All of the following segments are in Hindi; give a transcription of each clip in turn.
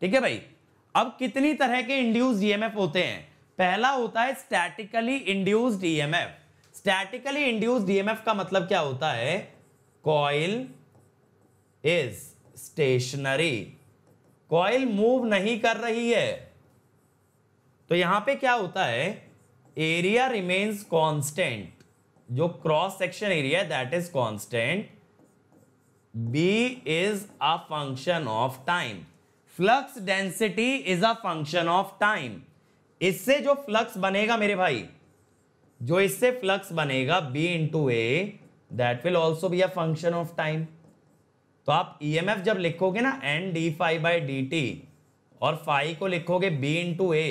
ठीक है भाई अब कितनी तरह के इंड्यूस ईएमएफ e होते हैं पहला होता है statically induced EMF statically induced EMF का मतलब क्या होता है coil is stationary coil move नहीं कर रही है तो यहां पे क्या होता है एरिया रिमेन्स कॉन्स्टेंट जो क्रॉस सेक्शन एरिया है that is constant B is a function of time flux density is a function of time इससे जो फ्लक्स बनेगा मेरे भाई जो इससे फ्लक्स बनेगा B into A that will also be a function of time तो आप ई एम एफ जब लिखोगे ना N D phi by D T और फाइव को लिखोगे बी इंटू ए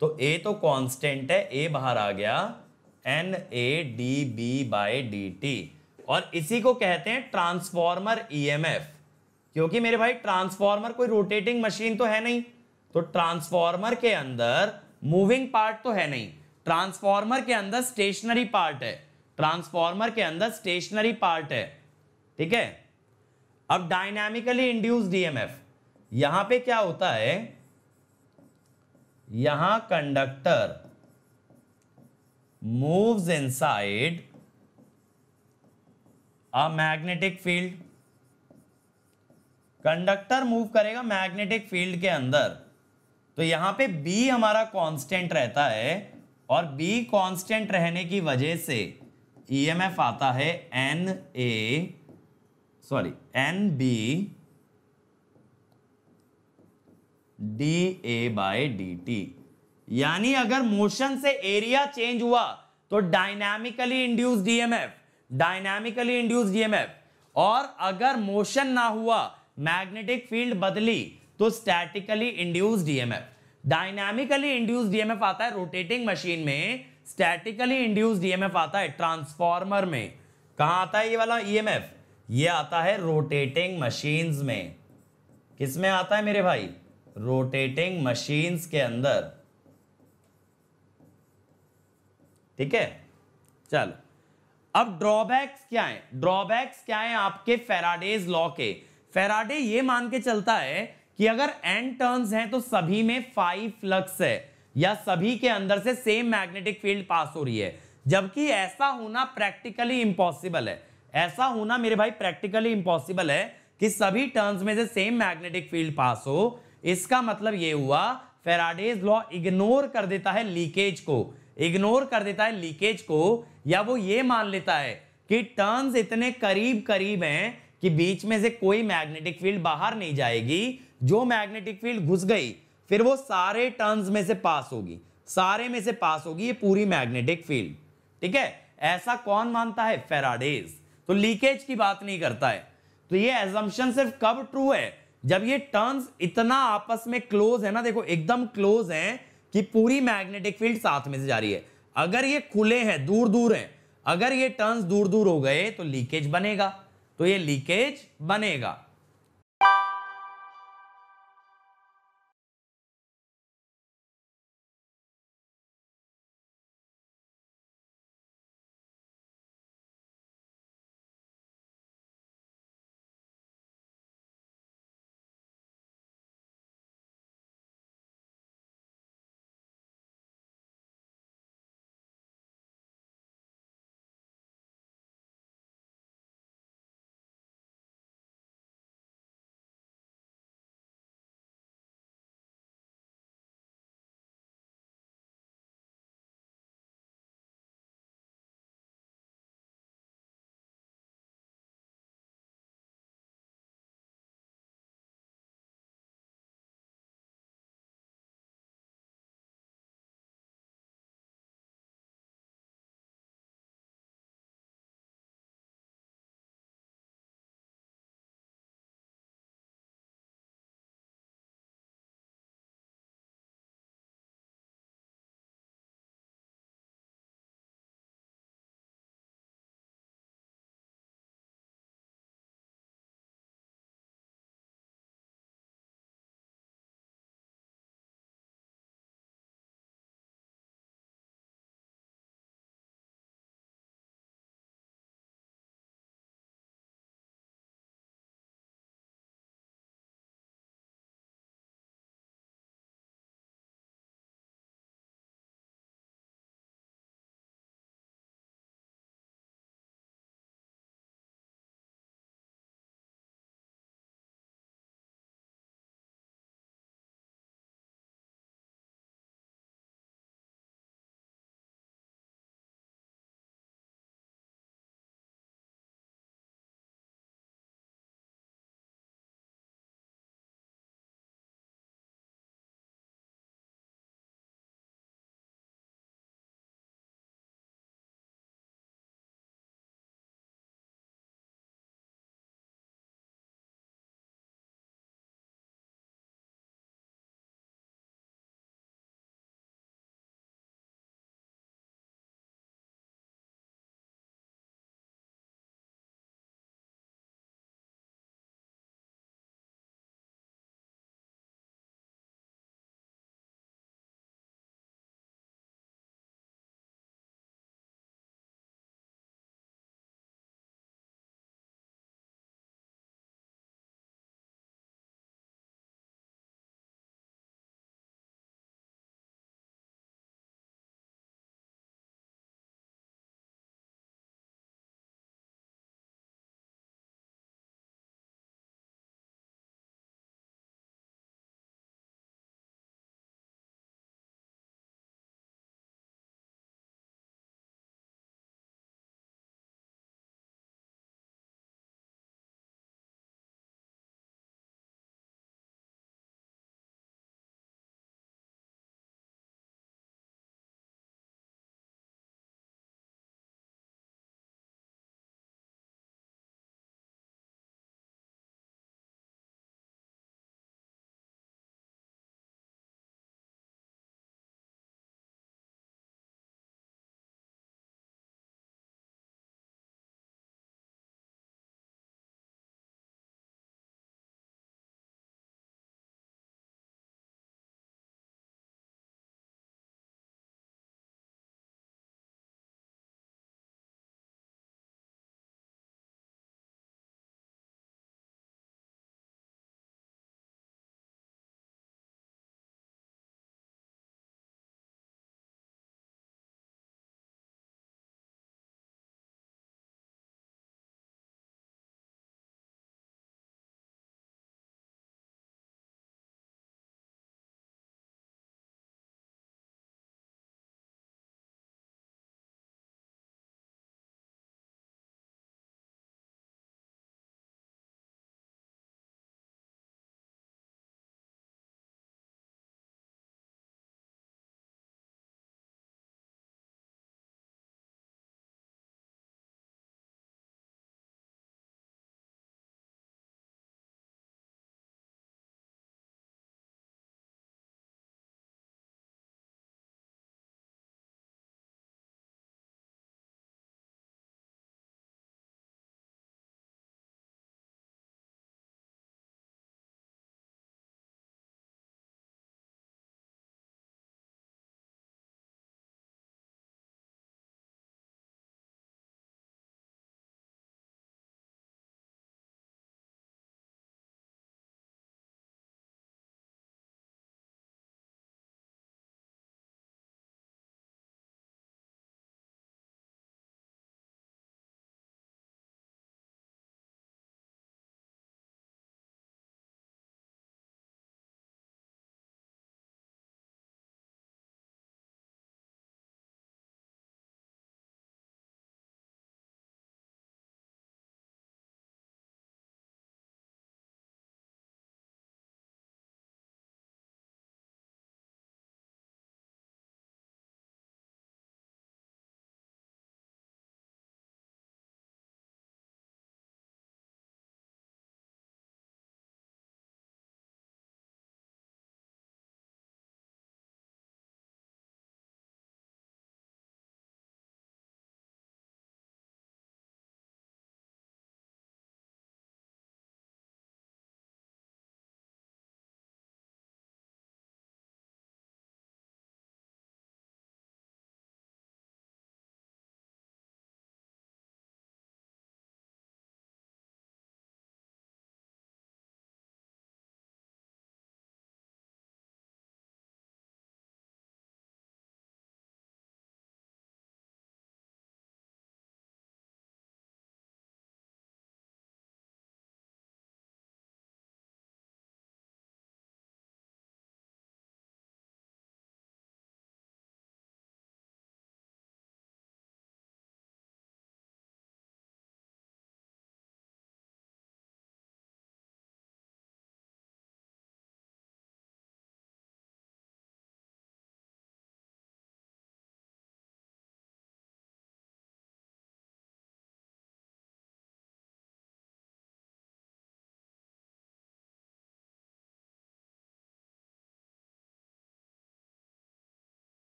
तो ए तो कॉन्स्टेंट है ए बाहर आ गया N A D B by D T और इसी को कहते हैं ट्रांसफॉर्मर ई एम एफ क्योंकि मेरे भाई ट्रांसफॉर्मर कोई रोटेटिंग मशीन तो है नहीं तो ट्रांसफॉर्मर के अंदर मूविंग पार्ट तो है नहीं ट्रांसफॉर्मर के अंदर स्टेशनरी पार्ट है ट्रांसफॉर्मर के अंदर स्टेशनरी पार्ट है ठीक है अब डायनामिकली इंड्यूस डीएमएफ यहां पे क्या होता है यहां conductor moves inside a magnetic field conductor move करेगा मैग्नेटिक फील्ड के अंदर तो यहां पे बी हमारा कांस्टेंट रहता है और बी कांस्टेंट रहने की वजह से ईएमएफ e आता है N A sorry N B D A by D T यानी अगर मोशन से एरिया चेंज हुआ तो dynamically induced EMF dynamically induced EMF और अगर मोशन ना हुआ मैग्नेटिक फील्ड बदली तो statically induced EMF dynamically induced EMF आता है रोटेटिंग मशीन में स्टैटिकली इंड्यूस डीएमएफ आता है ट्रांसफॉर्मर में कहा आता है ये वाला ईएमएफ e ये आता है रोटेटिंग मशीन्स में किसमें आता है मेरे भाई रोटेटिंग मशीन्स के अंदर ठीक है चल अब ड्रॉबैक्स क्या है ड्रॉबैक्स क्या है आपके फेराडेज लॉ के फेराडे ये मान के चलता है कि अगर एन टर्न्स हैं तो सभी में फाइव फ्लक्स है या सभी के अंदर से सेम मैग्नेटिक फील्ड पास हो रही है जबकि ऐसा होना प्रैक्टिकली इम्पॉसिबल है ऐसा होना मेरे भाई प्रैक्टिकली इम्पॉसिबल है कि सभी टर्न्स में से सेम मैग्नेटिक फील्ड पास हो इसका मतलब ये हुआ फेराडेज लॉ इग्नोर कर देता है लीकेज को इग्नोर कर देता है लीकेज को या वो ये मान लेता है कि टर्न्स इतने करीब करीब हैं कि बीच में से कोई मैग्नेटिक फील्ड बाहर नहीं जाएगी जो मैग्नेटिक फील्ड घुस गई फिर वो सारे टर्न्स में से पास होगी सारे में से पास होगी ये पूरी मैग्नेटिक फील्ड ठीक है ऐसा कौन मानता है फेराडेज तो लीकेज की बात नहीं करता है तो ये एजम्पन सिर्फ कब ट्रू है जब ये टर्न्स इतना आपस में क्लोज है ना देखो एकदम क्लोज है कि पूरी मैग्नेटिक फील्ड साथ में से जा रही है अगर ये खुले हैं दूर दूर हैं अगर ये टर्न्स दूर दूर हो गए तो लीकेज बनेगा तो ये लीकेज बनेगा